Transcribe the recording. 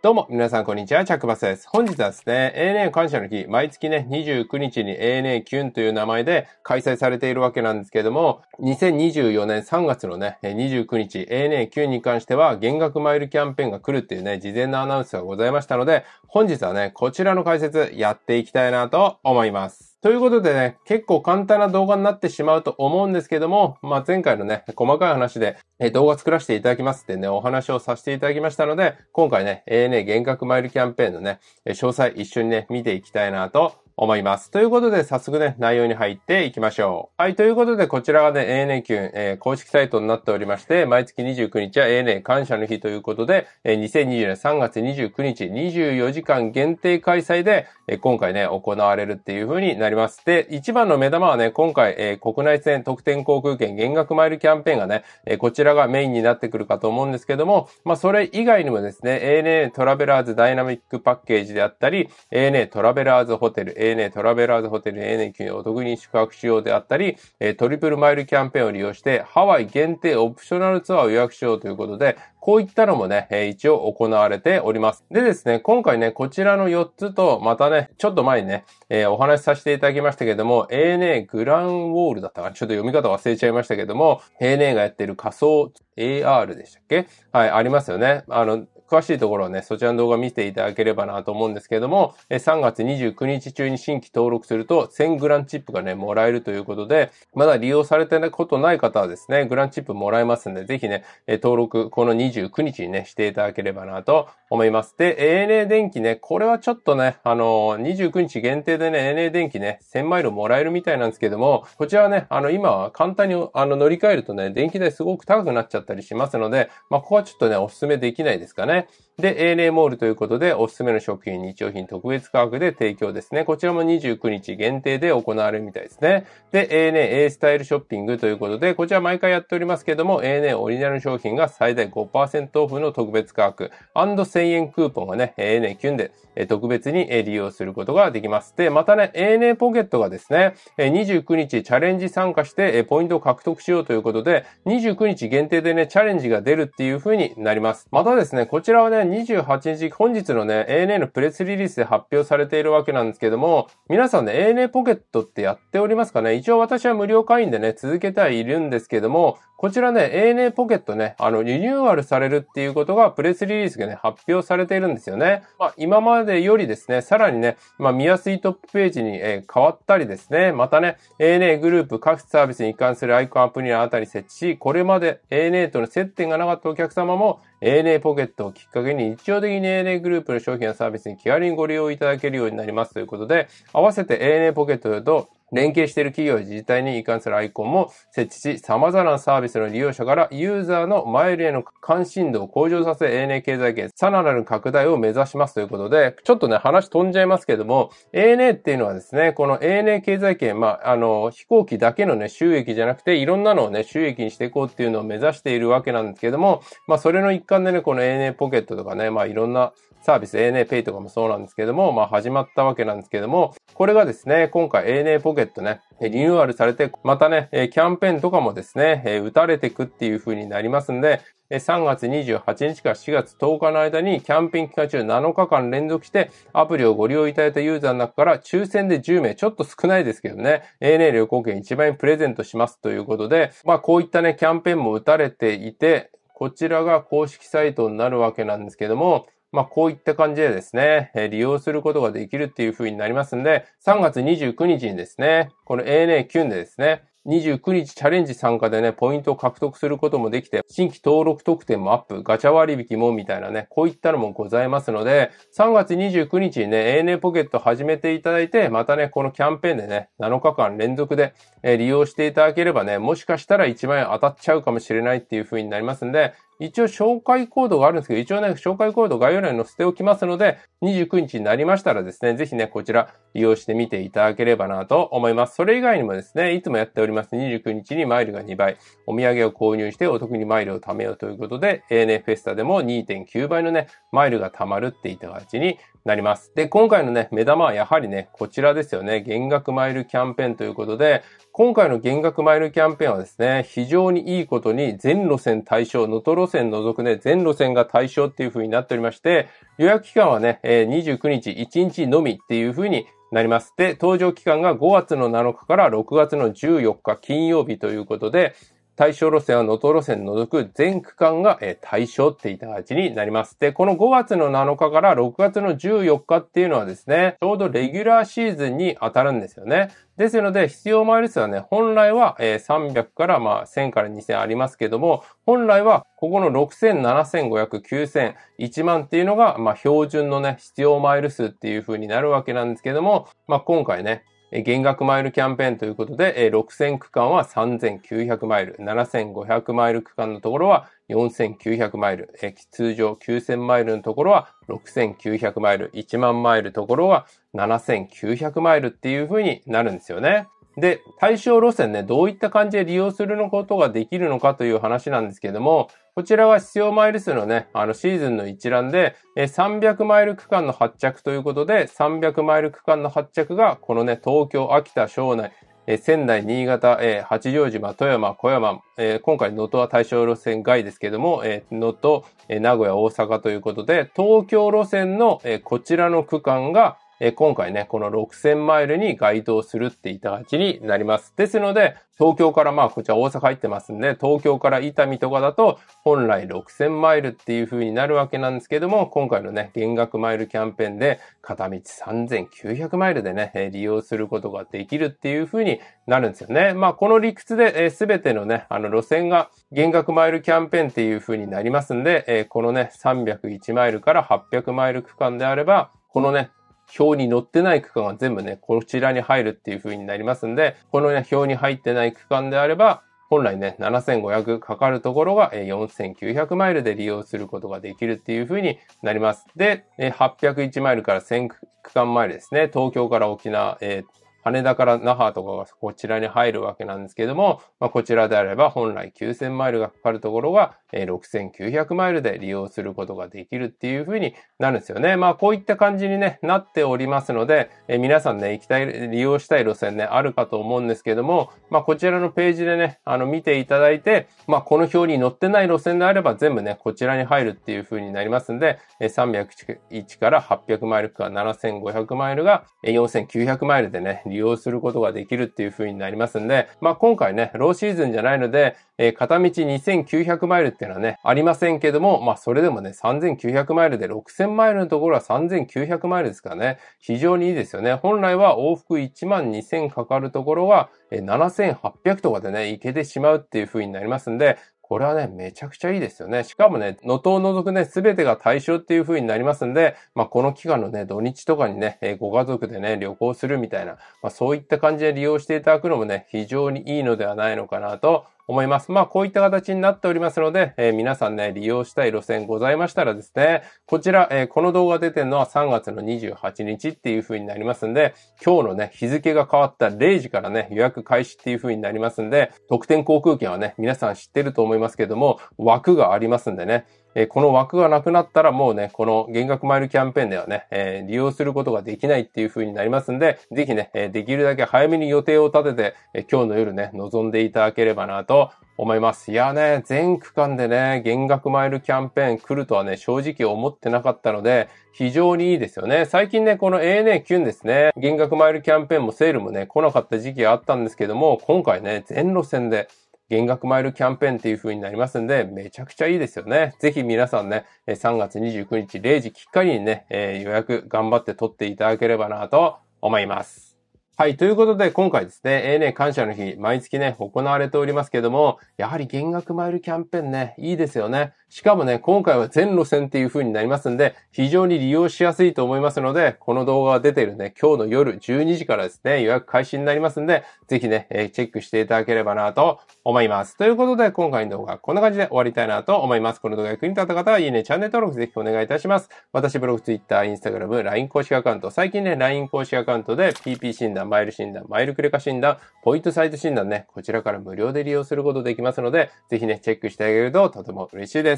どうも、皆さん、こんにちは。チャックバスです。本日はですね、ANA 感謝の日、毎月ね、29日に ANA キュンという名前で開催されているわけなんですけれども、2024年3月のね、29日、ANA キュンに関しては、減額マイルキャンペーンが来るっていうね、事前のアナウンスがございましたので、本日はね、こちらの解説、やっていきたいなと思います。ということでね、結構簡単な動画になってしまうと思うんですけども、まあ、前回のね、細かい話で、え動画作らせていただきますってね、お話をさせていただきましたので、今回ね、ANA 幻覚マイルキャンペーンのね、詳細一緒にね、見ていきたいなと思います。ということで、早速ね、内容に入っていきましょう。はい、ということで、こちらがね、ANA キュン、えー、公式サイトになっておりまして、毎月29日は ANA 感謝の日ということで、えー、2020年3月29日、24時間限定開催で、えー、今回ね、行われるっていう風になります。で、一番の目玉はね、今回、えー、国内線特典航空券減額マイルキャンペーンがね、えー、こちらがメインになってくるかと思うんですけども、まあ、それ以外にもですね、ANA トラベラーズダイナミックパッケージであったり、ANA トラベラーズホテル、ANA トラベラーズホテル ANA 級にお得に宿泊しようであったり、えトリプルマイルキャンペーンを利用して、ハワイ限定オプショナルツアーを予約しようということで、こういったのもね、一応行われております。でですね、今回ね、こちらの4つと、またね、ちょっと前にね、えー、お話しさせていただきましたけども、ANA グランウォールだったかなちょっと読み方忘れちゃいましたけども、ANA がやってる仮想 AR でしたっけはい、ありますよね。あの、詳しいところはね、そちらの動画見ていただければなと思うんですけれども、3月29日中に新規登録すると1000グランチップがね、もらえるということで、まだ利用されてないことない方はですね、グランチップもらえますんで、ぜひね、登録、この29日にね、していただければなと思います。で、ANA 電気ね、これはちょっとね、あのー、29日限定でね、ANA 電気ね、1000マイルもらえるみたいなんですけども、こちらはね、あの、今は簡単にあの乗り換えるとね、電気代すごく高くなっちゃったりしますので、まあ、ここはちょっとね、お勧めできないですかね。ね。で、n a モールということで、おすすめの食品、日用品特別価格で提供ですね。こちらも29日限定で行われるみたいですね。で、A n A スタイルショッピングということで、こちら毎回やっておりますけども、ana オリジナル商品が最大5%オフの特別価格、1000円クーポンがね、ana キュンで特別に利用することができます。で、またね、ana ポケットがですね、29日チャレンジ参加してポイントを獲得しようということで、29日限定でね、チャレンジが出るっていう風になります。またですね、こちらちらはね、28日、本日のね、ANA のプレスリリースで発表されているわけなんですけども、皆さんね、ANA ポケットってやっておりますかね一応私は無料会員でね、続けてはいるんですけども、こちらね、ANA ポケットね、あの、リニューアルされるっていうことが、プレスリリースがね、発表されているんですよね。まあ、今までよりですね、さらにね、まあ、見やすいトップページに、え変わったりですね、またね、ANA グループ各サービスに関するアイコンアプリのあたり設置し、これまで ANA との接点がなかったお客様も、ANA ポケットをきっかけに日常的に ANA グループの商品やサービスに気軽にご利用いただけるようになりますということで、合わせて ANA ポケットと連携している企業や自治体に管するアイコンも設置し、様々なサービスの利用者からユーザーのマイルへの関心度を向上させ、ANA 経済圏、さらなる拡大を目指しますということで、ちょっとね、話飛んじゃいますけども、ANA っていうのはですね、この ANA 経済圏、まあ、あの、飛行機だけのね、収益じゃなくて、いろんなのをね、収益にしていこうっていうのを目指しているわけなんですけども、まあ、それの一環でね、この ANA ポケットとかね、まあ、いろんなサービス ANAPay とかもそうなんですけども、まあ始まったわけなんですけども、これがですね、今回 ANA ポケットね、リニューアルされて、またね、キャンペーンとかもですね、打たれていくっていう風になりますんで、3月28日から4月10日の間にキャンペーン期間中7日間連続してアプリをご利用いただいたユーザーの中から抽選で10名、ちょっと少ないですけどね、ANA 旅行券1万円プレゼントしますということで、まあこういったね、キャンペーンも打たれていて、こちらが公式サイトになるわけなんですけども、まあ、こういった感じでですね、え利用することができるっていう風になりますんで、3月29日にですね、この ANA キュンでですね、29日チャレンジ参加でね、ポイントを獲得することもできて、新規登録特典もアップ、ガチャ割引もみたいなね、こういったのもございますので、3月29日にね、ANA ポケット始めていただいて、またね、このキャンペーンでね、7日間連続で、え利用していただければね、もしかしたら1万円当たっちゃうかもしれないっていう風になりますんで、一応紹介コードがあるんですけど、一応ね、紹介コード概要欄に載せておきますので、29日になりましたらですね、ぜひね、こちら利用してみていただければなと思います。それ以外にもですね、いつもやっております29日にマイルが2倍、お土産を購入してお得にマイルを貯めようということで、ANA フェスタでも2.9倍のね、マイルが貯まるっていった形になります。で、今回のね、目玉はやはりね、こちらですよね、減額マイルキャンペーンということで、今回の減額マイルキャンペーンはですね、非常にいいことに全路線対象、能登路路線除くね、全路線が対象っていう風になっておりまして、予約期間はね、えー、29日1日のみっていう風になります。で、搭乗期間が5月の7日から6月の14日金曜日ということで、対象路線は能登路線除く全区間が、対象っていた形になります。で、この5月の7日から6月の14日っていうのはですね、ちょうどレギュラーシーズンに当たるんですよね。ですので、必要マイル数はね、本来は300からまあ1000から2000ありますけども、本来はここの6000、7500、9000、1万っていうのが、まあ標準のね、必要マイル数っていう風になるわけなんですけども、まあ今回ね、減額マイルキャンペーンということで、6000区間は3900マイル、7500マイル区間のところは4900マイル、通常9000マイルのところは6900マイル、1万マイルところは7900マイルっていう風になるんですよね。で、対象路線ね、どういった感じで利用するのことができるのかという話なんですけども、こちらは必要マイル数のね、あのシーズンの一覧で、300マイル区間の発着ということで、300マイル区間の発着が、このね、東京、秋田、庄内、仙台、新潟、八丈島、富山、小山、今回、能登は対象路線外ですけども、能登、名古屋、大阪ということで、東京路線のこちらの区間が、え今回ね、この6000マイルに該当するっていた形になります。ですので、東京からまあ、こちら大阪入ってますんで、東京から伊丹とかだと、本来6000マイルっていう風になるわけなんですけども、今回のね、減額マイルキャンペーンで、片道3900マイルでね、利用することができるっていう風になるんですよね。まあ、この理屈で、す、え、べ、てのね、あの路線が減額マイルキャンペーンっていう風になりますんで、えこのね、301マイルから800マイル区間であれば、このね、表に載ってない区間が全部ね、こちらに入るっていう風になりますんで、このね、表に入ってない区間であれば、本来ね、7500かかるところが4900マイルで利用することができるっていう風になります。で、801マイルから1000区間マイルですね、東京から沖縄、えー羽田から那覇とかがこちらに入るわけなんですけども、まあ、こちらであれば本来9000マイルがかかるところが、6900マイルで利用することができるっていうふうになるんですよね。まあこういった感じに、ね、なっておりますので、えー、皆さんね、行きたい、利用したい路線ね、あるかと思うんですけども、まあこちらのページでね、あの見ていただいて、まあこの表に載ってない路線であれば全部ね、こちらに入るっていうふうになりますんで、301から800マイルか7500マイルが4900マイルでね、利用することができるっていう風になりますんで、まあ今回ね、ローシーズンじゃないので、えー、片道2900マイルっていうのはね、ありませんけども、まあそれでもね、3900マイルで6000マイルのところは3900マイルですからね、非常にいいですよね。本来は往復1万2000かかるところは、7800とかでね、行けてしまうっていう風になりますんで、これはね、めちゃくちゃいいですよね。しかもね、能登を除くね、すべてが対象っていう風になりますんで、まあ、この期間のね、土日とかにね、えご家族でね、旅行するみたいな、まあ、そういった感じで利用していただくのもね、非常にいいのではないのかなと思います。まあ、こういった形になっておりますので、えー、皆さんね、利用したい路線ございましたらですね、こちら、えー、この動画出てるのは3月の28日っていう風になりますんで、今日のね、日付が変わった0時からね、予約開始っていう風になりますんで、特典航空券はね、皆さん知ってると思いますけども、枠がありますんでね、えこの枠がなくなったらもうね、この減額マイルキャンペーンではね、え利用することができないっていう風になりますんで、ぜひね、えできるだけ早めに予定を立てて、え今日の夜ね、望んでいただければなと思います。いやね、全区間でね、減額マイルキャンペーン来るとはね、正直思ってなかったので、非常にいいですよね。最近ね、この ANA キュンですね、減額マイルキャンペーンもセールもね、来なかった時期があったんですけども、今回ね、全路線で減額マイルキャンペーンっていう風になりますんで、めちゃくちゃいいですよね。ぜひ皆さんね、3月29日0時きっかりにね、えー、予約頑張って取っていただければなと思います。はい。ということで、今回ですね、ANA 感謝の日、毎月ね、行われておりますけども、やはり減額マイルキャンペーンね、いいですよね。しかもね、今回は全路線っていう風になりますんで、非常に利用しやすいと思いますので、この動画が出ているね、今日の夜12時からですね、予約開始になりますんで、ぜひね、えチェックしていただければなと思います。ということで、今回の動画はこんな感じで終わりたいなと思います。この動画が役に立った方は、いいね、チャンネル登録ぜひお願いいたします。私、ブログ、ツイッター、インスタグラム、LINE 公式アカウント、最近ね、LINE 公式アカウントで PP 診断、マイル診断、マイルクレカ診断、ポイントサイト診断ね、こちらから無料で利用することできますので、ぜひね、チェックしてあげるととても嬉しいです。